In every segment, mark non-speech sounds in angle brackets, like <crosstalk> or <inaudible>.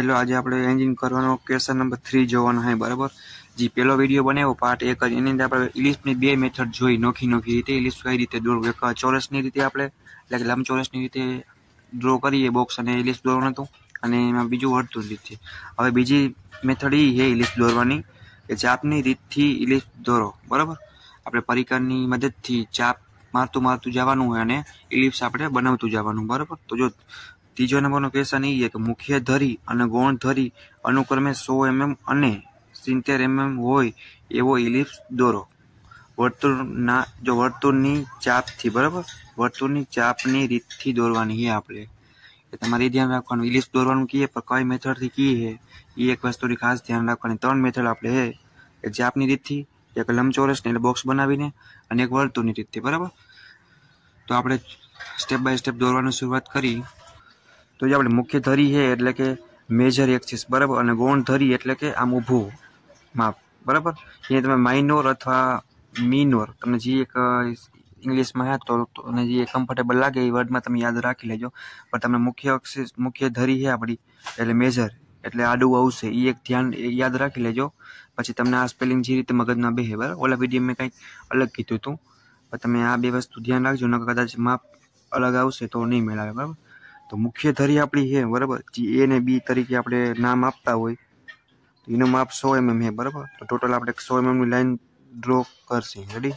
પહેલો આજે આપણે એન્જિન કરવાનો કેસર નંબર થ્રી જોવાનો હોય બરાબર જે પહેલો વિડીયો બનાવ્યો પાર્ટ એક જ એની અંદર આપણે ઇલિપ્સની બે મેથડ જોઈ નોખી નોખી રીતે ઇલિપ્સ કઈ રીતે દોરવું એક ચોરસની રીતે આપણે એટલે લંબચોરસની રીતે ડ્રો કરીએ બોક્સ અને ઇલિપ્સ દોરવાનું હતું અને એમાં બીજું વર્તુળ રીતે હવે બીજી મેથડ એ છે ઇલિપ્સ દોરવાની કે ચાપની રીતથી ઇલિપ્સ દોરો બરાબર આપણે પરિકરની મદદથી ચાપ મારતું મારતું જવાનું હોય અને ઇલિપ્સ આપણે બનાવતું જવાનું બરાબર તો જો ત્રીજો નંબરનો ક્વેશ્ચન એ કે મુખ્ય ધરી અને ગૌણ ધરી અનુક્રમે સો એમએમ અને સિત્તેર એમએમ હોય એવો ઇલિપ્સ દોરો વર્તુળના જો વર્તુળની ચાપથી બરાબર વર્તુળની ચાપની રીતથી દોરવાની છે આપણે એ તમારે ધ્યાન રાખવાનું ઇલિપ્સ દોરવાનું કહીએ પણ કઈ મેથડથી કહીએ છે એ એક વસ્તુની ખાસ ધ્યાન રાખવાની ત્રણ મેથડ આપણે હે કે જાપની રીતથી એક લંબચોરસને એટલે બોક્સ બનાવીને અને એક વર્તુળની રીતથી બરાબર તો આપણે સ્ટેપ બાય સ્ટેપ દોરવાનું શરૂઆત કરી તો જે આપણે મુખ્ય ધરી છે એટલે કે મેજર એક્સિસ બરાબર અને ગૌણ ધરી એટલે કે આમ ઊભું માપ બરાબર એ તમે માઇનોર અથવા મિનોર તમને જે એક ઇંગ્લિશમાં યાદ તો તમને જે કમ્ફર્ટેબલ લાગે એ વર્ડમાં તમે યાદ રાખી લેજો પણ તમને મુખ્ય અક્ષિસ મુખ્ય ધરી છે આપણી એટલે મેજર એટલે આડું આવશે એ એક ધ્યાન યાદ રાખી લેજો પછી તમને આ સ્પેલિંગ જે રીતે મગજમાં બેહે બરાબર ઓલા વિડીયો મેં કંઈક અલગ કીધું હતું પણ તમે આ બે વસ્તુ ધ્યાન રાખજો નકર કદાચ માપ અલગ આવશે તો નહીં મેળવે બરાબર તો મુખ્ય ધરી આપણી છે બરાબર એ ને બી તરીકે આપણે નામ આપતા હોય તો એનું માપ સો એમએમ છે બરાબર તો ટોટલ આપણે સો એમએમની લાઇન ડ્રો કરશે રેડી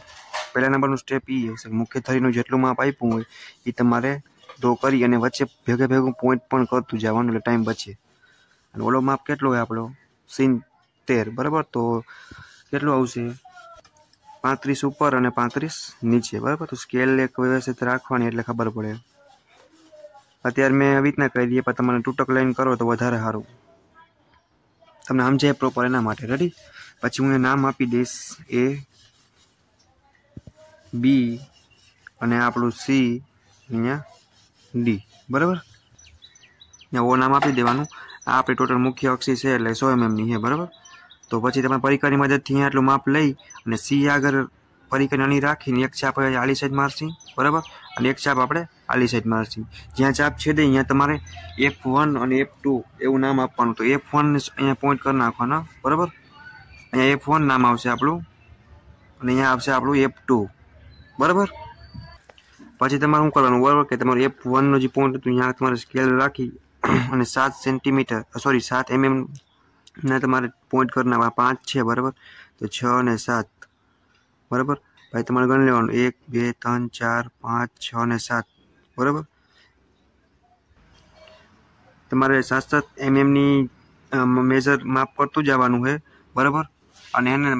પહેલા નંબરનું સ્ટેપ એ હશે મુખ્ય થરીનું જેટલું માપ આપ્યું હોય એ તમારે ડ્રો કરી અને વચ્ચે ભેગે ભેગું પોઈન્ટ પણ કરતું જવાનું એટલે ટાઈમ બચે અને ઓલો માપ કેટલો હોય આપણો સિત્તેર બરાબર તો કેટલું આવશે પાંત્રીસ ઉપર અને પાંત્રીસ નીચે બરાબર તો સ્કેલ એક વ્યવસ્થિત રાખવાની એટલે ખબર પડે અત્યારે મેં આવી રીતના કહી દઈએ પણ તમારે તૂટક લાઈન કરો તો વધારે સારું તમને સમજાય પ્રોપર એના માટે રેડી પછી હું એ નામ આપી દઈશ એ બી અને આપણું સી અહીંયા ડી બરાબર અહીંયા ઓ નામ આપી દેવાનું આ આપણી ટોટલ મુખ્ય અક્ષી છે એટલે સો એમએમની છે બરાબર તો પછી તમે પરિકરની મદદથી અહીંયા આટલું માપ લઈ અને સી આગળ પરિક્રમાની રાખીને એક ચાપ આલી સાઈડ મારશી બરાબર અને એક ચાપ આપણે આલી સાઈડ મારશી જ્યાં ચાપ છે તે અહીંયા તમારે એફ વન અને એફ ટુ એવું નામ આપવાનું તો એફ વન અહીંયા પોઈન્ટ કરી નાખવાના બરાબર અહીંયા એફ વન નામ આવશે આપણું અને અહીંયા આવશે આપણું એફ ટુ બરાબર પછી તમારે શું કરવાનું બરાબર કે તમારું એફ વનનું જે પોઈન્ટ હતું અહીંયા તમારે સ્કેલ રાખી અને સાત સેન્ટીમીટર સોરી સાત એમએમ mm ના તમારે પોઈન્ટ કરનારા પાંચ છે બરાબર તો છ અને સાત બરાબર ભાઈ તમારે ગણી લેવાનું એક બે ત્રણ ચાર પાંચ છ ને સાત બરાબર તમારે સાત સાત એમએમની મેજર માપ કરતું જવાનું છે બરાબર અને એને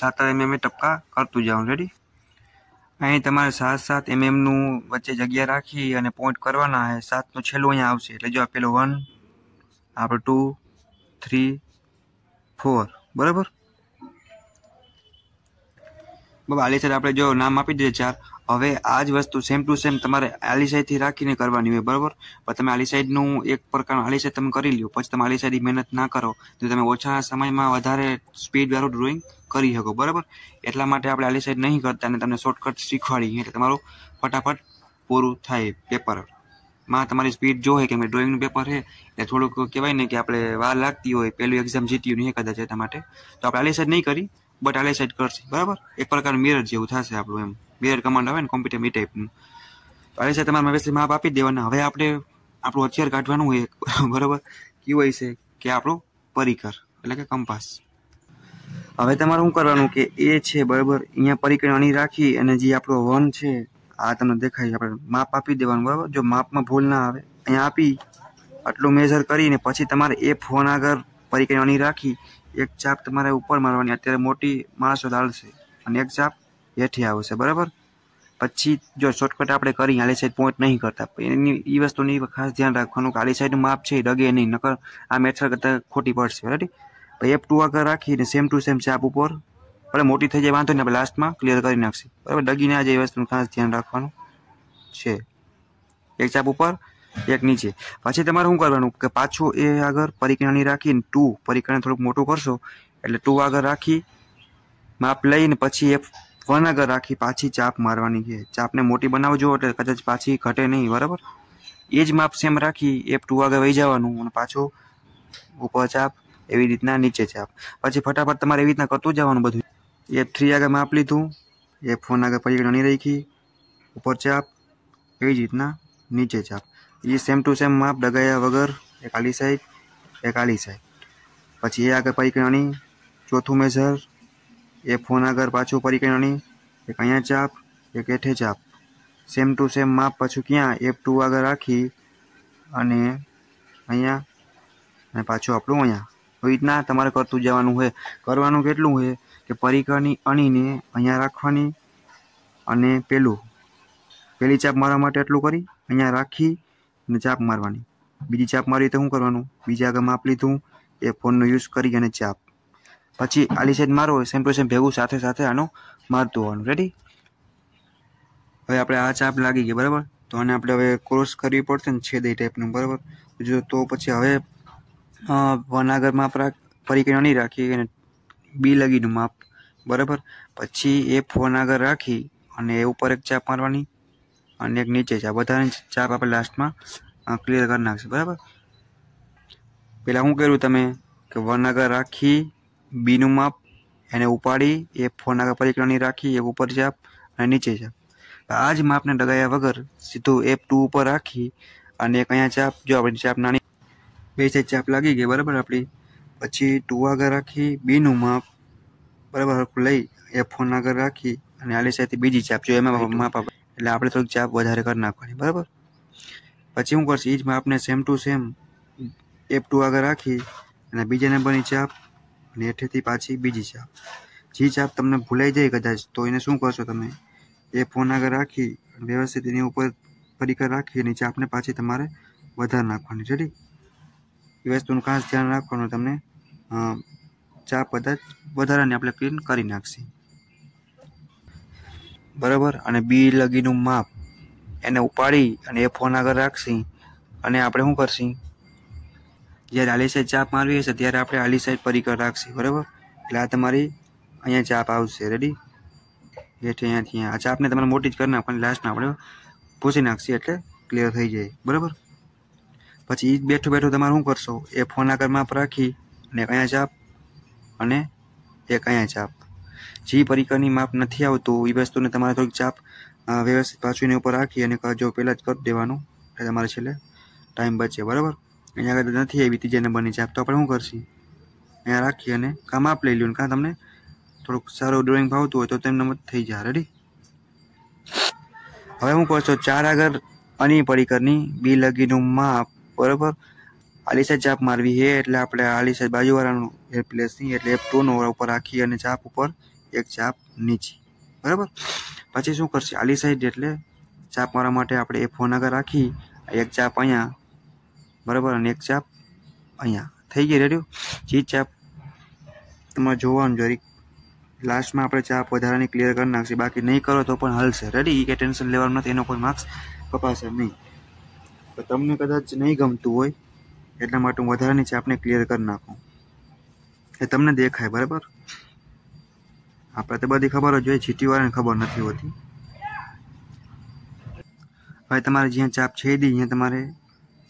સાત આઠ એમએમ ટપકા કરતું જવાનું રેડી અહીં તમારે સાત સાત એમએમનું વચ્ચે જગ્યા રાખી અને પોઈન્ટ કરવાના છે સાતનું છેલ્લું અહીંયા આવશે એટલે જો આ પેલો વન આપણે ટુ થ્રી ફોર બરાબર બાબા આલિસાથી આપણે જો નામ આપી દઈએ ચાર હવે આ જ વસ્તુ સેમ ટુ સેમ તમારે આલિસાઈથી રાખીને કરવાની હોય બરાબર પણ તમે આલિસાઈડનું એક પ્રકારનું આલિસાઈડ તમે કરી લ્યો પછી તમે આલિસાઈડની મહેનત ના કરો તો તમે ઓછા સમયમાં વધારે સ્પીડવાળું ડ્રોઈંગ કરી શકો બરાબર એટલા માટે આપણે આલિસાઈડ નહીં કરતા અને તમને શોર્ટકટ શીખવાડીએ એટલે તમારું ફટાફટ પૂરું થાય પેપર માં તમારી સ્પીડ જો હોય કે ડ્રોઈંગનું પેપર છે એટલે થોડુંક કહેવાય ને કે આપણે વાર લાગતી હોય પહેલું એક્ઝામ જીત્યું નહીં કદાચ એના માટે તો આપણે આલિસાઈડ નહીં કરી બટ આલે સાઈડ કરશે બરાબર એક પ્રકાર મિરર જેવું થશે આપણું એમ મિરર કમાન્ડ આવે ને કોમ્પ્યુટર એ ટાઈપનું તો આલે સાઈડ તમારે મેસેજ માપ આપી દેવાના હવે આપણે આપણું હથિયાર કાઢવાનું હોય <laughs> બરાબર કયું હોય છે કે આપણું પરિકર એટલે કે કંપાસ હવે તમારે શું કરવાનું કે એ છે બરાબર અહીંયા પરિકર અણી રાખી અને જે આપણો વન છે આ તમને દેખાય આપણે માપ આપી દેવાનું બરાબર જો માપમાં ભૂલ ના આવે અહીંયા આપી આટલું મેઝર કરીને પછી તમારે એ ફોન આગળ અણી રાખી એક ચાપ તમારે ઉપર મારવાની અત્યારે મોટી માણસો લાલશે અને એક ચાપ હેઠી આવશે બરાબર પછી જો શોર્ટકટ આપણે કરી આલી સાઈડ પોઈન્ટ નહીં કરતા એની એ વસ્તુની ખાસ ધ્યાન રાખવાનું કે આલી સાઈડનું માપ છે એ ડગે નહીં નકર આ મેથડ કરતાં ખોટી પડશે બરાબર એફ ટુ આગળ રાખીને સેમ ટુ સેમ ચાપ ઉપર આપણે મોટી થઈ જાય વાંધો ને આપણે લાસ્ટમાં ક્લિયર કરી નાખશે બરાબર ડગીને આજે એ વસ્તુનું ખાસ ધ્યાન રાખવાનું છે એક ચાપ ઉપર એક નીચે પછી તમારે શું કરવાનું કે પાછો એ આગર પરિકર્ણની રાખીને 2 પરિકર્ણ થોડું મોટું કરશો એટલે 2 આગર રાખી માપ લઈને પછી એ 1 આગર રાખી પાછી ચાપ મારવાની છે ચાપને મોટી બનાવજો એટલે કદ જ પાછી ઘટે નહીં બરાબર એ જ માપ સેમ રાખી એ 2 આગર લઈ જવાનું અને પાછો ઉપર ચાપ એવી રીતના નીચે ચાપ પછી फटाफट તમારે એવી રીતના કરતો જવાનું બધું એક 3 આગર માપલી તું એ 4 આગર પરિકર્ણની રાખી ઉપર ચાપ એ જ એટના નીચે ચાપ એ સેમ ટુ સેમ માપ ડગાયા વગર એક આલી સાઈડ એક આલી સાઈડ પછી એ આગળ પરિક્રણી ચોથું મેઝર એ ફોન આગળ પાછું પરિક્રણી એક અહીંયા ચાપ એક એઠે ચાપ સેમ ટુ સેમ માપ પાછું ક્યાં એફ ટુ આગળ રાખી અને અહીંયા અને પાછું આપણું અહીંયા આવી રીતના તમારે કરતું જવાનું હોય કરવાનું કેટલું હોય કે પરિકરની અણીને અહીંયા રાખવાની અને પેલું પેલી ચાપ મારા માટે એટલું કરી અહીંયા રાખી અને ચાપ મારવાની બીજી ચાપ મારી તો શું કરવાનું બીજા આગળ માપ લીધું એ ફોનનો યુઝ કરી અને ચાપ પછી આલી સાઈડ મારો સેમ ટુ સેમ ભેગું સાથે સાથે આનો મારતું હોવાનું રેડી હવે આપણે આ ચાપ લાગી ગઈ બરાબર તો આને આપણે હવે ક્રોસ કરવી પડશે ને છેદ એ ટાઈપનું બરાબર જો તો પછી હવે વનાગરમાં આપણા ફરી કંઈ નહીં રાખી અને બી લગીનું માપ બરાબર પછી એ ફોન આગળ રાખી અને એ ઉપર એક ચાપ મારવાની અન્ય એક નીચે જા બતાને ચાપ આપણે લાસ્ટમાં ક્લિયર કરવાની આવશે બરાબર પેલા હું કેરું તમે કે વન આગળ રાખી બી નું માપ અને ઉપર આવી એ ફોન આગળ પરિકરણની રાખી એ ઉપર જા અને નીચે જા આજ માપને લગાયા વગર સીધું એફ 2 ઉપર રાખી અને એક અહીંયા ચાપ જો આપણી ચાપ નાની બેસે ચાપ લાગી ગઈ બરાબર આપણી પછી ટુ આગળ રાખી બી નું માપ બરાબર હખ લઈ એ ફોન આગળ રાખી અને આલી સાઈથી બીજી ચાપ જો એમાં માપ આપા એટલે આપણે થોડીક ચાપ વધારે કરી નાખવાની બરાબર પછી શું કરશે એ જ માપને same to same F two આગળ રાખી અને બીજા નંબરની ચાપ અને હેઠેથી પાછી બીજી ચાપ જે ચાપ તમને ભૂલાઈ જાય કદાચ તો એને શું કરશો તમે એ ફોન આગળ રાખી વ્યવસ્થિત એની ઉપર ફરીકર રાખી અને ચાપને પાછી તમારે વધારે નાખવાની રેડી એ વસ્તુનું ખાસ ધ્યાન રાખવાનું તમને ચાપ કદાચ વધારાને આપણે ક્લીન કરી નાખશે બરાબર અને બી લગીનું માપ એને ઉપાડી અને એ ફોન આગળ રાખશી અને આપણે શું કરશી જ્યારે આલી સાઈડ ચાપ મારવી હશે ત્યારે આપણે આલી સાઈડ પરિકર રાખશી બરાબર એટલે આ તમારી અહીંયા ચાપ આવશે રેડી હેઠે અહીંયાથી આ ચાપને તમારે મોટી જ કરી નાખવાની લાસ્ટમાં આપણે પૂછી નાખશી એટલે ક્લિયર થઈ જાય બરાબર પછી એ બેઠું બેઠું તમારે શું કરશો એ ફોન આગળ માપ રાખી અને અહીંયા ચાપ અને એ અહીંયા ચાપ જે પરીકાની માપ નથી આવતું એ વસ્તુને તમારે થોડીક ચાપ વ્યવસ્થિત પાછું એની ઉપર રાખી અને જો પહેલાં જ કરી દેવાનું એટલે તમારે છેલ્લે ટાઈમ બચે બરાબર અહીંયા આગળ નથી આવી ત્રીજા નંબરની ચાપ તો આપણે શું કરશું અહીંયા રાખી અને કામ આપ લઈ લ્યું કાં તમને થોડુંક સારું ડ્રોઈંગ ભાવતું હોય તો તેમને મત થઈ જાય રેડી હવે હું કરશો ચાર આગળ અની પરિકરની બી લગીનું માપ બરાબર આલી ચાપ મારવી છે એટલે આપણે આલી સાઈડ બાજુવાળાનું એફ પ્લેસ એટલે એફ ટુનો ઉપર રાખી અને ચાપ ઉપર એક ચાપ નીચે બરાબર પછી શું કરશે આલી સાઈડ એટલે ચાપ મારા માટે આપણે એ ફોન આગળ રાખી એક ચાપ અહીંયા બરાબર અને એક ચાપ અહીંયા થઈ ગઈ રેડ્યું જે ચાપ તમારે જોવાનું જરીક લાસ્ટમાં આપણે ચાપ વધારાની ક્લિયર કરી નાખશે બાકી નહીં કરો તો પણ હલશે રેડી એ કે ટેન્શન લેવાનું નથી એનો કોઈ માર્ક્સ કપાશે નહીં તો તમને કદાચ નહીં ગમતું હોય એટલા માટે હું વધારાની ચાપને ક્લિયર કરી નાખું એ તમને દેખાય બરાબર આપણે તો બધી ખબર જ હોય સિટીવાળાને ખબર નથી હોતી હવે તમારે જ્યાં ચાપ છે દી ત્યાં તમારે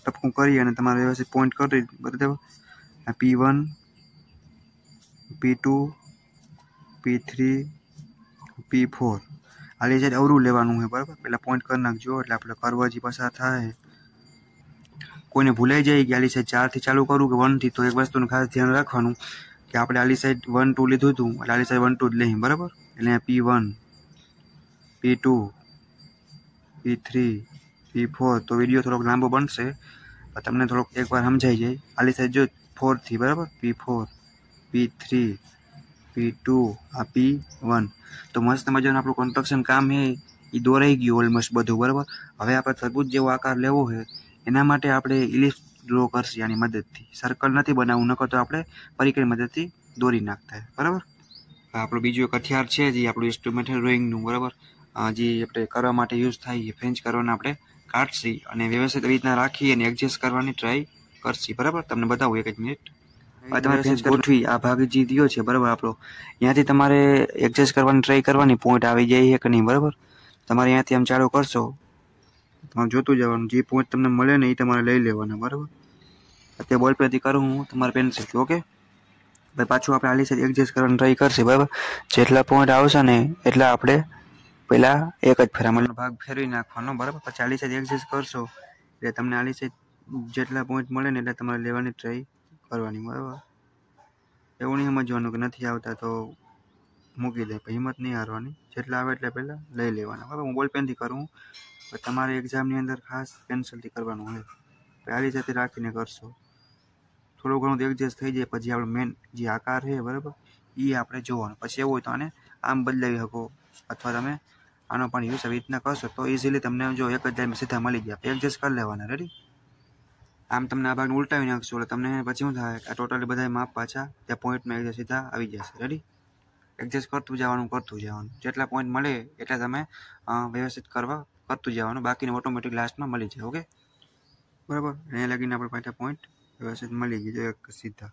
ટપકું કરી અને તમારે વ્યવસ્થિત પોઈન્ટ કરી બરાબર P one P two P three P four આ લે જ્યારે અવરું લેવાનું હોય બરાબર પહેલાં પોઈન્ટ કરી નાખજો એટલે આપણે કરવાજી પસાર થાય કોઈને ભૂલાઈ જાય કે આલી છે ચારથી ચાલુ કરું કે વનથી તો એક વસ્તુનું ખાસ ધ્યાન રાખવાનું કે આપણે આલી સાઈડ વન ટુ લીધું હતું એટલે આલી સાઈડ વન ટુ જ લઈએ બરાબર એટલે અહીંયા P one P two P three P four તો વિડીયો થોડોક લાંબો બનશે તમને થોડોક એકવાર સમજાઈ જાય આલી સાઈડ જો ફોરથી બરાબર P four P three P two આ પી વન તો મસ્ત મજાનું આપણું કન્સ્ટ્રક્શન કામ છે એ દોરાઈ ગયું ઓલમોસ્ટ બધું બરાબર હવે આપણે તરબૂજ જેવો આકાર લેવો છે એના માટે આપણે ઇલિપ્સ ડ્રો કરશે આની મદદથી સર્કલ નથી બનાવવું નકર તો આપણે પરિકરની મદદથી દોરી નાખતા બરાબર આપણું બીજું એક હથિયાર છે જે આપણું ઇન્સ્ટ્રુમેન્ટ છે ડ્રોઈંગનું બરાબર જે આપણે કરવા માટે યુઝ થાય એ ફ્રેન્ચ કરવાના આપણે કાઢશી અને વ્યવસ્થિત રીતના રાખી અને એડજસ્ટ કરવાની ટ્રાય કરશી બરાબર તમને બતાવું એક જ મિનિટ તમારે ગોઠવી આ ભાગ જે દીયો છે બરાબર આપણો ત્યાંથી તમારે એડજસ્ટ કરવાની ટ્રાય કરવાની પોઈન્ટ આવી જાય છે કે નહીં બરાબર તમારે ત્યાંથી આમ ચાલુ કરશો જોતું જવાનું જે પોઈન્ટ તમને મળે ને એ તમારે લઈ લેવાના બરાબર અત્યારે બોલ પેથી કરું હું તમારે પેન્સિલથી ઓકે ભાઈ પાછું આપણે આલી સાઈડ એડજસ્ટ કરવાની ટ્રાય કરશે બરાબર જેટલા પોઈન્ટ આવશે ને એટલા આપણે પહેલાં એક જ ફેરામાં ભાગ ફેરવી નાખવાનો બરાબર પછી આલી સાઈડ એડજસ્ટ કરશો એટલે તમને આલી સાઈડ જેટલા પોઈન્ટ મળે ને એટલે તમારે લેવાની ટ્રાય કરવાની બરાબર એવું નહીં સમજવાનું કે નથી આવતા તો મૂકી દે હિંમત નહીં હારવાની જેટલા આવે એટલે પહેલાં લઈ લેવાના બરાબર હું બોલ પેનથી કરું તમારે એક્ઝામની અંદર ખાસ પેન્સિલથી કરવાનું હોય પહેલી સાથે રાખીને કરશો થોડું ઘણું તો એડજસ્ટ થઈ જાય પછી આપણે મેન જે આકાર છે બરાબર એ આપણે જોવાનું પછી એવું હોય તો આને આમ બદલાવી શકો અથવા તમે આનો પણ યુઝ આવી રીતના કરશો તો ઇઝીલી તમને જો એક જ ટાઈમ સીધા મળી ગયા એડજસ્ટ કરી લેવાના રેડી આમ તમને આ ભાગને ઉલટાવી નાખશો એટલે તમને પછી શું થાય આ ટોટલી બધા માપ પાછા ત્યાં પોઈન્ટમાં એકદમ સીધા આવી જશે રેડી એડજસ્ટ કરતું જવાનું કરતું જવાનું જેટલા પોઈન્ટ મળે એટલા તમે વ્યવસ્થિત કરવા કરતું જવાનું બાકીને ઓટોમેટિક લાસ્ટમાં મળી જાય ઓકે બરાબર અહીંયા લગીને આપણે પાછા પોઈન્ટ વ્યવસ્થિત મળી ગયો એક સીધા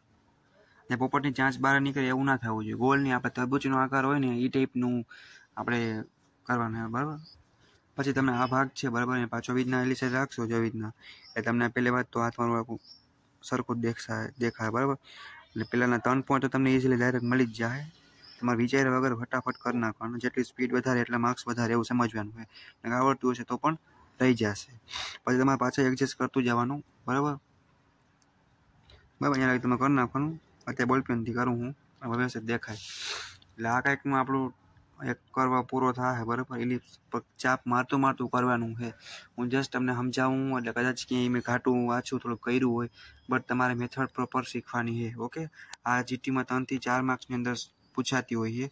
ને પોપટની ચાંચ બહાર નીકળે એવું ના થવું જોઈએ ગોલની આપણે તરબૂચનો આકાર હોય ને એ ટાઈપનું આપણે કરવાનું બરાબર પછી તમને આ ભાગ છે બરાબર એ પાછો વીજના એલી સાઈડ રાખશો જેવી રીતના એટલે તમને પહેલી વાત તો હાથમાં રાખવું સરખું દેખાય દેખાય બરાબર એટલે પહેલાંના ત્રણ પોઈન્ટ તો તમને ઇઝીલી ડાયરેક્ટ મળી જ જાય તમારે વિચાર વગર ફટાફટ કરી નાખવાનું જેટલી સ્પીડ વધારે એટલા માર્ક્સ વધારે એવું સમજવાનું હોય અને આવડતું હશે તો પણ રહી જશે પછી તમારે પાછળ એડજસ્ટ કરતું જવાનું બરાબર બરાબર અહીંયા તમે કરી નાખવાનું અત્યારે બોલપેનથી કરું હું વ્યવસ્થિત દેખાય એટલે આ કાંઈકનું આપણું એક કરવા પૂરો થાય બરાબર ઇલિપ્સ ચાપ મારતું મારતું કરવાનું છે હું જસ્ટ તમને સમજાવું એટલે કદાચ ક્યાંય મેં ઘાટું વાંચું થોડું કર્યું હોય બટ તમારે મેથડ પ્રોપર શીખવાની છે ઓકે આ જીટીમાં ત્રણથી ચાર માર્ક્સની અંદર પૂછાતી હોય છે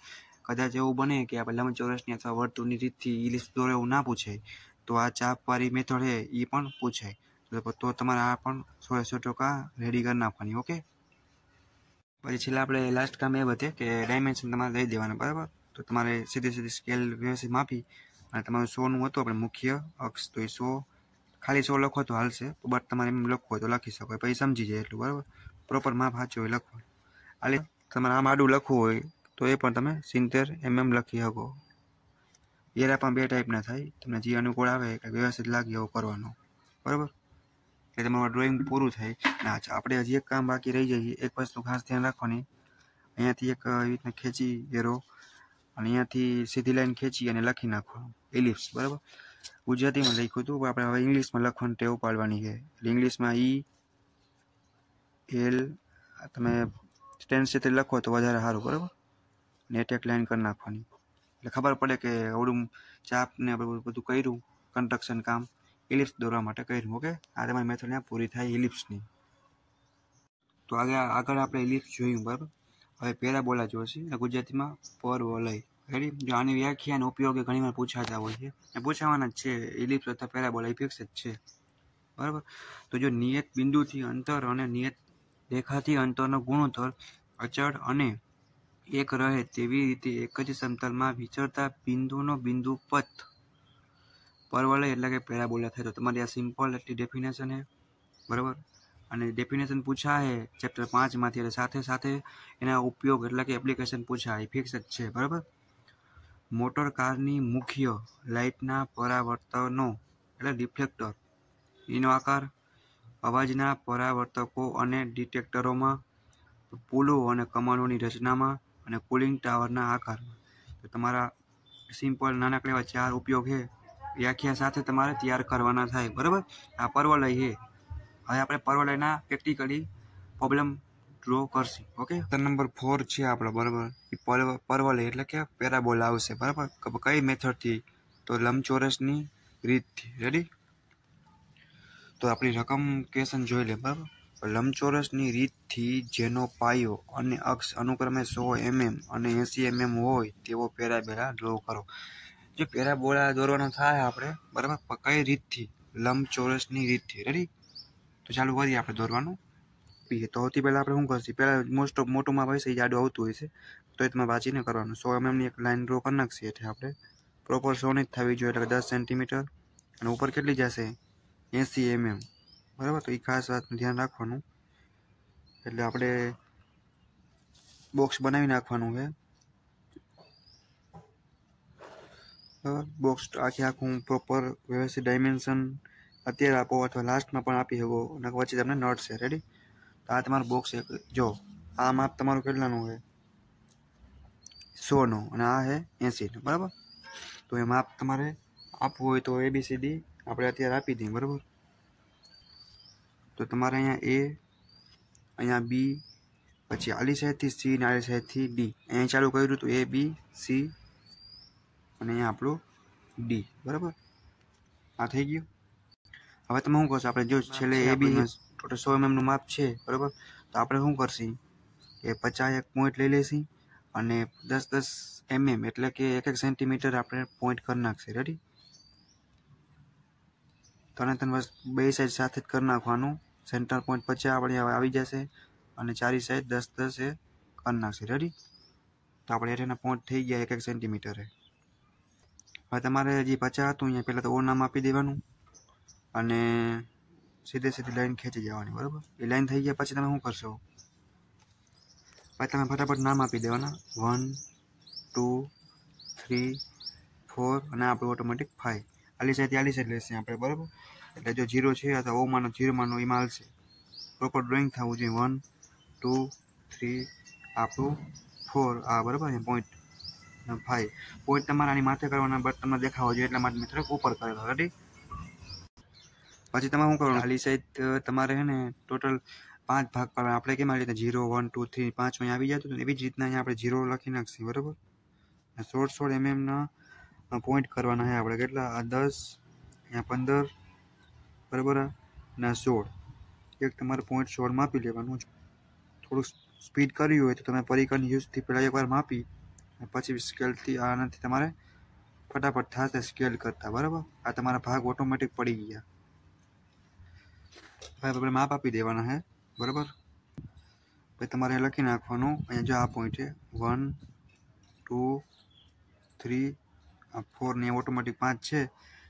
કદાચ એવું બને કે આપણે લંબચોરસની અથવા વર્તુળની રીતથી ઇલિપ્સ દોરે એવું ના પૂછાય તો આ ચાપવાળી મેથડ છે એ પણ પૂછાય તો તમારે આ પણ સોળે સો ટકા રેડી કરી નાખવાની ઓકે પછી છેલ્લા આપણે લાસ્ટ કામ એ વધે કે ડાયમેન્શન તમારે લઈ દેવાના બરાબર તો તમારે સીધી સીધી સ્કેલ વ્યવસ્થિત માપી અને તમારું સોનું હતું આપણે મુખ્ય અક્ષ તો એ સો ખાલી સો લખો તો હાલશે બટ તમારે એમ લખવું હોય તો લખી શકો પછી સમજી જાય એટલું બરાબર પ્રોપર માપ સાચું હોય લખવાનું આલે તમારે આમ આડું લખવું હોય તો એ પણ તમે સિત્તેર એમએમ લખી શકો એરા પણ બે ટાઈપના થાય તમને જે અનુકૂળ આવે એ વ્યવસ્થિત લાગે એવું કરવાનું બરાબર એટલે તમારું ડ્રોઈંગ પૂરું થાય ના આપણે હજી એક કામ બાકી રહી જઈએ એક વસ્તુ ખાસ ધ્યાન રાખવાની અહીંયાથી એક એવી રીતના ખેંચી એરો અને અહીંયાથી સીધી લાઈન ખેંચી અને લખી નાખવાનું એલિપ્સ બરાબર ગુજરાતીમાં લખ્યું હતું આપણે હવે ઇંગ્લિશમાં લખવાનું ટેવ પાડવાની છે ઇંગ્લિશમાં ઈ એલ તમે સ્ટેન્ડ સીતે લખો તો વધારે સારું બરાબર ને એટેક લાઈન કરી નાખવાની એટલે ખબર પડે કે અવડું ચાપને આપણે બધું કર્યું કન્સ્ટ્રક્શન કામ ઇલિપ્સ દોરવા માટે કર્યું ઓકે આ તમારી મેથડ પૂરી થાય ઇલિપ્સની તો આગળ આગળ આપણે ઇલિપ્સ જોયું બરાબર હવે પેરાબોલા જોશે ગુજરાતીમાં પર વલય રેડી જો આની વ્યાખ્યા અને ઉપયોગે ઘણીવાર પૂછાતા હોય છે અને પૂછાવાના જ છે ઇલિપ્સ અથવા પેરાબોલા એ ફિક્સ જ છે બરાબર તો જો નિયત બિંદુથી અંતર અને નિયત દેખાતી અંતરનો ગુણોત્તર અચળ અને એક રહે તેવી રીતે એક જ સમતલમાં વિચરતા બિંદુનો બિંદુ પથ પરવળે એટલે કે પેરાબોલા થાય તો તમારી આ સિમ્પલ એટલી ડેફિનેશન હે બરાબર અને ડેફિનેશન પૂછાય ચેપ્ટર પાંચમાંથી એટલે સાથે સાથે એના ઉપયોગ એટલે કે એપ્લિકેશન પૂછાય ફિક્સ જ છે બરાબર મોટર કારની મુખ્ય લાઇટના પરાવર્તનો એટલે રિફ્લેક્ટર એનો આકાર અવાજના પરાવર્તકો અને ડિટેક્ટરોમાં પુલો અને કમાનોની રચનામાં અને કુલિંગ ટાવરના આકારમાં તો તમારા સિમ્પલ નાનકડા એવા ચાર ઉપયોગ છે વ્યાખ્યા સાથે તમારે તૈયાર કરવાના થાય બરાબર આ પર્વલય છે હવે આપણે પર્વલયના પ્રેક્ટિકલી પ્રોબ્લેમ ડ્રો કરશું ઓકે નંબર ફોર છે આપણો બરાબર એ પર્વલય એટલે કે પેરાબોલ આવશે બરાબર કઈ મેથડથી તો લંબચોરસની રીતથી રેડી તો આપણી રકમ ક્વેશ્ચન જોઈ લે બરાબર લંબચોરસની રીતથી જેનો પાયો અને અક્ષ અનુક્રમે સો એમએમ અને એંસી એમએમ હોય તેવો પેરાબેરા ડ્રો કરો જો પેરાબોલા દોરવાનો થાય આપણે બરાબર કઈ રીતથી લંબચોરસની રીતથી રેડી તો ચાલુ કરીએ આપણે દોરવાનું પીએ તો સૌથી પહેલાં આપણે શું કરશું પહેલાં મોસ્ટ ઓફ મોટું માપ જાડું આવતું હોય છે તો એ તમે વાંચીને કરવાનું સો એમએમની એક લાઇન ડ્રો કરી નાખશે એટલે આપણે પ્રોપર સોની જ થવી જોઈએ એટલે દસ સેન્ટીમીટર અને ઉપર કેટલી જશે 80 mm બરાબર તો આ ખાસ વાતમાં ધ્યાન રાખવાનું એટલે આપણે બોક્સ બનાવી નાખવાનું હે બસ બોક્સ આખે આખો પ્રોપર વ્યવસી ડાયમેન્શન આત્ય રાખો અથવા લાસ્ટમાં પણ આપી ગયો નકવા છે તમને નટ છે રેડી તો આ તમાર બોક્સ એક જો આ માપ તમારું કેટલા નું હોય 100 નું અને આ છે 80 નું બરાબર તો એ માપ તમારે આપું હોય તો એabcd આપણે અત્યાર આપી દીધી બરાબર તો તમારે અહીંયા a અહીંયા b પછી આલી છે થી c નાલી છે થી d અહીં ચાલુ કર્યું તો a b c અને આપણો d બરાબર આ થઈ ગયું હવે તમે હું કહો છો આપણે જો છેલે a b નો તો 100 mm નું માપ છે બરાબર તો આપણે શું કરશું કે 50 એક પોઈન્ટ લઈ લેસી અને 10 10 mm એટલે કે એક એક સેન્ટીમીટર આપણે પોઈન્ટ કરી નાખશું રેડી ત્રણે ત્રણ બસ બે સાઈડ સાથે જ કરી નાખવાનું સેન્ટર પોઈન્ટ પછી આપણે આવી જશે અને ચારી સાઈડ દસ દસ એ કરી નાખશે રેડી તો આપણે એરેના પોઈન્ટ થઈ ગયા એક એક સેન્ટીમીટરે હવે તમારે જે પચાસ હતું અહીંયા પહેલાં તો ઓ નામ આપી દેવાનું અને સીધે સીધી લાઈન ખેંચી જવાની બરાબર એ લાઈન થઈ ગયા પછી તમે શું કરશો પછી તમે ફટાફટ નામ આપી દેવાના વન ટુ થ્રી ફોર અને આપણું ઓટોમેટિક ફાઈવ આલી સાઈડથી આલી સાઈડ લેશે આપણે બરાબર એટલે જો જીરો છે અથવા ઓમાંનો જીરોમાંનો એમાં હાલશે પ્રોપર ડ્રોઈંગ થવું જોઈએ વન ટુ થ્રી આપણું ફોર આ બરાબર છે પોઈન્ટ ફાઈવ પોઈન્ટ તમારે આની માથે કરવાના બટ તમને દેખાવો જોઈએ એટલા માટે મેં થોડોક ઉપર કરેલો રેડી પછી તમારે શું કરવાનું આલી સાઈડ તમારે છે ને ટોટલ પાંચ ભાગ પાડવાના આપણે કેમ આ રીતે જીરો વન ટુ થ્રી પાંચ અહીં આવી જતું હતું એવી જ રીતના અહીંયા આપણે જીરો લખી નાખીએ બરાબર સોળ સોળ એમએમના પોઈન્ટ કરવાના છે આપણે કેટલા આ દસ અહીંયા પંદર બરાબર ને સોળ એક તમારે પોઈન્ટ સોળ માપી લેવાનું થોડુંક સ્પીડ કરવી હોય તો તમે પરિકરની યુઝથી પહેલાં એકવાર માપી પછી સ્કેલથી આનાથી તમારે ફટાફટ થશે સ્કેલ કરતા બરાબર આ તમારા ભાગ ઓટોમેટિક પડી ગયા હવે આપણે માપ આપી દેવાના છે બરાબર પછી તમારે લખી નાખવાનું અહીંયા જો આ પોઈન્ટ છે વન ટુ થ્રી ફોર ને ઓટોમેટિક પાંચ છે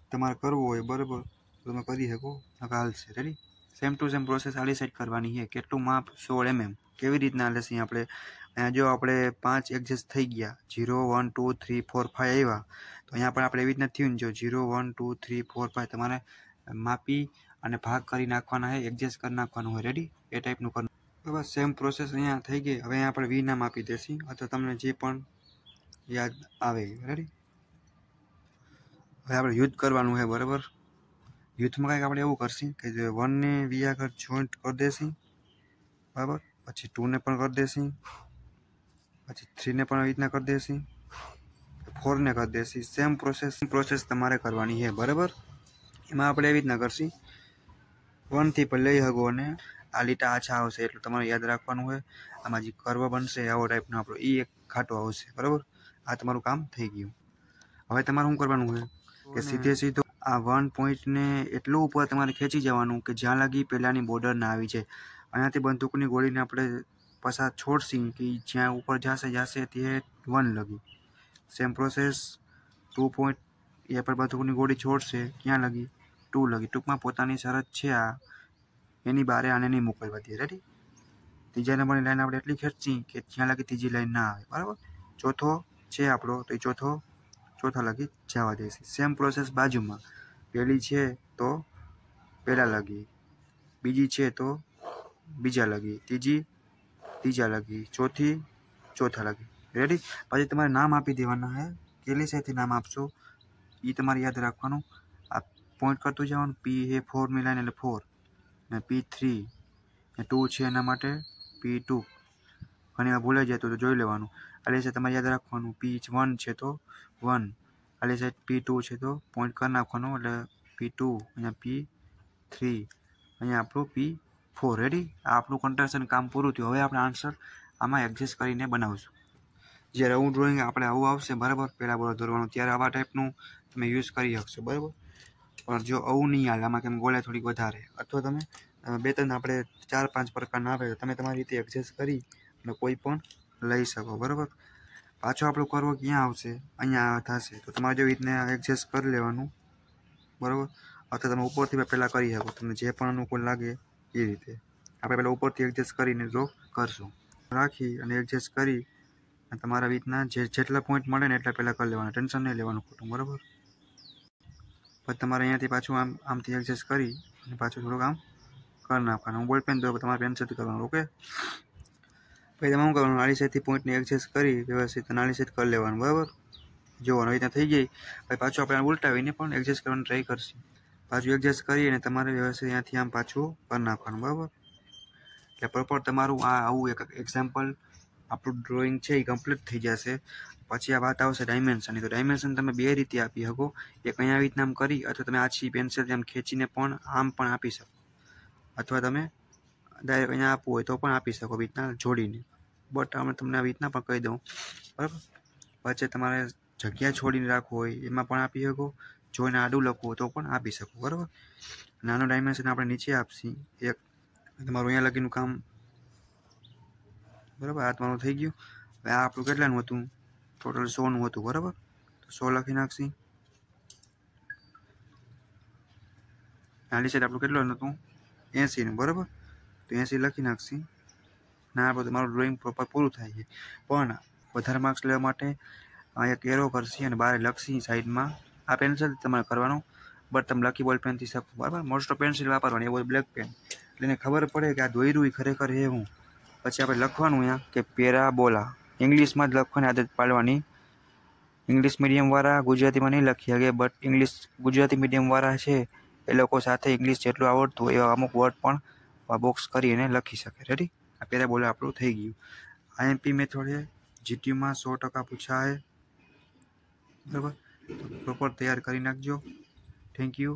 તમારે કરવું હોય બરાબર તો તમે કરી શકો હાલશે ready same to same process આલી સાઈડ કરવાની છે કેટલું માપ સોળ એમએમ કેવી રીતના હાલે આપણે અહીંયા જો આપણે પાંચ એડજસ્ટ થઈ ગયા zero one two three four five આવ્યા તો અહીંયા પણ આપણે એવી રીતના થયું ને જો zero one two three four five તમારે માપી અને ભાગ કરી નાખવાના છે એડજસ્ટ કરી નાખવાનું હોય રેડી એ ટાઈપનું કરવાનું બરાબર સેમ પ્રોસેસ અહીંયા થઈ ગઈ હવે અહીંયા આપણે વી નામ આપી દેસી અથવા તમને જે પણ યાદ આવે રેડી હવે આપણે યુદ્ધ કરવાનું છે બરાબર યુદ્ધમાં કંઈક આપણે એવું કરશું કે વનને વી આગળ જોઈન્ટ કરી દેશું બરાબર પછી ટુને પણ કરી દેશું પછી થ્રીને પણ આવી રીતના કરી દેશું ફોરને કરી દેશું સેમ પ્રોસેસ પ્રોસેસ તમારે કરવાની છે બરાબર એમાં આપણે એવી રીતના કરશું વનથી પણ લઈ હગો અને આ લીટા આછા આવશે એટલું તમારે યાદ રાખવાનું હોય આમાં જે કર્વ બનશે આવો ટાઈપનો આપણો એ એક ખાટો આવશે બરાબર આ તમારું કામ થઈ ગયું હવે તમારે શું કરવાનું હોય કે સીધે સીધો આ વન પોઈન્ટને એટલું ઉપર તમારે ખેંચી જવાનું કે જ્યાં લગી પહેલાંની બોર્ડર ના આવી જાય અહીંયાથી બંદૂકની ગોળીને આપણે પસાર છોડશી કે જ્યાં ઉપર જશે જશે તે વન લગી સેમ પ્રોસેસ ટુ પોઈન્ટ એ પર બંદૂકની ગોળી છોડશે ક્યાં લગી ટુ લગી ટૂંકમાં પોતાની શરત છે આ એની બારે આને નહીં મોકલવા દે રેડી ત્રીજા નંબરની લાઈન આપણે એટલી ખેંચી કે જ્યાં લાગે ત્રીજી લાઈન ના આવે બરાબર ચોથો છે આપણો તો એ ચોથો ચોથા લગી જવા દેશે સેમ પ્રોસેસ બાજુમાં પહેલી છે તો પહેલાં લગી બીજી છે તો બીજા લગી ત્રીજી ત્રીજા લગી ચોથી ચોથા લગી રેડી પછી તમારે નામ આપી દેવાના હે કેટલી સાઈડથી નામ આપશો એ તમારે યાદ રાખવાનું આ પોઈન્ટ કરતું જવાનું પી એ ફોર ફોર્મ્યુલા એટલે ફોર ને પી થ્રી ને ટુ છે એના માટે પી ટુ ઘણી ઘણીવાર ભૂલાઈ જાય તો જોઈ લેવાનું આલે છે તમારે યાદ રાખવાનું પી વન છે તો વન આલી છે પી ટુ છે તો પોઈન્ટ કરી નાખવાનો એટલે પી ટુ અહીંયા પી થ્રી અહીંયા આપણું પી ફોર રેડી આ આપણું કન્ટ્રાક્શન કામ પૂરું થયું હવે આપણે આન્સર આમાં એડજસ્ટ કરીને બનાવશું જ્યારે હું ડ્રોઈંગ આપણે આવું આવશે બરાબર પહેલાં બોર્ડ દોરવાનું ત્યારે આવા ટાઈપનું તમે યુઝ કરી શકશો બરાબર પણ જો આવું નહીં હાલે આમાં કેમ ગોળ્યા થોડીક વધારે અથવા તમે બે ત્રણ આપણે ચાર પાંચ પ્રકારના આવે તમે તમારી રીતે એડજસ્ટ કરી અને કોઈ પણ લઈ શકો બરાબર પાછો આપણો કરવો ક્યાં આવશે અહીંયા થશે તો તમારે જેવી રીતને એડજસ્ટ કરી લેવાનું બરાબર અથવા તમે ઉપરથી પહેલાં કરી શકો તમને જે પણ અનુકૂળ લાગે એ રીતે આપણે પહેલાં ઉપરથી એડજસ્ટ કરીને ડ્રો કરશું રાખી અને એડજસ્ટ કરી અને તમારા રીતના જે જેટલા પોઈન્ટ મળે ને એટલા પહેલાં કરી લેવાના ટેન્શન નહીં લેવાનું ખોટું બરાબર પછી તમારે અહીંયાથી પાછું આમ આમથી એડજસ્ટ કરી અને પાછું થોડુંક આમ કરી નાખવાનું હું બોલ પેન તો તમારે પેન્સિલથી કરવાનું ઓકે પછી તમામ કરવાનું નાળી સાઈઝથી પોઈન્ટને એડજસ્ટ કરી વ્યવસ્થિત નાની સાઈઝ કરી લેવાનું બરાબર જોવાનું એ રીતના થઈ ગઈ પછી પાછું આપણે ઉલટાવીને પણ એડજસ્ટ કરવાની ટ્રાય કરશું પાછું એડજસ્ટ કરી અને તમારે વ્યવસ્થિત ત્યાંથી આમ પાછું કરી નાખવાનું બરાબર એટલે પ્રોપર તમારું આ આવું એક એક્ઝામ્પલ આપણું ડ્રોઈંગ છે એ કમ્પ્લીટ થઈ જશે પછી આ વાત આવશે ડાયમેન્શનની તો ડાયમેન્શન તમે બે રીતે આપી શકો એક અહીંયા રીતના આમ કરી અથવા તમે આછી પેન્સિલ આમ ખેંચીને પણ આમ પણ આપી શકો અથવા તમે ડાયરેક્ટ અહીંયા આપવું હોય તો પણ આપી શકો બીજના જોડીને બટ અમે તમને આવી રીતના પણ કહી દઉં બરાબર વચ્ચે તમારે જગ્યા છોડીને રાખવું હોય એમાં પણ આપી શકો જોઈને આડું લખવું હોય તો પણ આપી શકો બરાબર નાનો ડાયમેન્શન આપણે નીચે આપશી એક તમારું અહીંયા લગીનું કામ બરાબર આ તમારું થઈ ગયું હવે આ આપણું કેટલાનું હતું ટોટલ સોનું હતું બરાબર તો સો લખી નાખશી નાની સાઈડ આપણું કેટલું હતું એંસીનું બરાબર તો એંસી લખી નાખશી ના આપો તો મારું ડ્રોઈંગ પ્રોપર પૂરું થાય છે પણ વધારે માર્ક્સ લેવા માટે એક એરો કરશી અને બહાર લખશી સાઈડમાં આ પેન્સિલ તમારે કરવાનું બટ તમે લકી બોલ પેનથી શકશો બરાબર મોસ્ટ ઓફ પેન્સિલ વાપરવાની એવો બ્લેક પેન એટલે એને ખબર પડે કે આ દોયરું ખરેખર એ હું પછી આપણે લખવાનું અહીંયા કે પેરાબોલા ઇંગ્લિશમાં જ લખવાની આદત પાડવાની ઇંગ્લિશ મીડિયમવાળા ગુજરાતીમાં નહીં લખી શકે બટ ઇંગ્લિશ ગુજરાતી મીડિયમવાળા છે એ લોકો સાથે ઇંગ્લિશ જેટલું આવડતું એવા અમુક વર્ડ પણ બોક્સ કરીને લખી શકે રેડી કેરે બોલે આપણો થઈ ગયો એપી મેથોડે જીટીયુ માં 100% પૂછાય જજો પ્રોપર તૈયાર કરી નાખજો થેન્ક યુ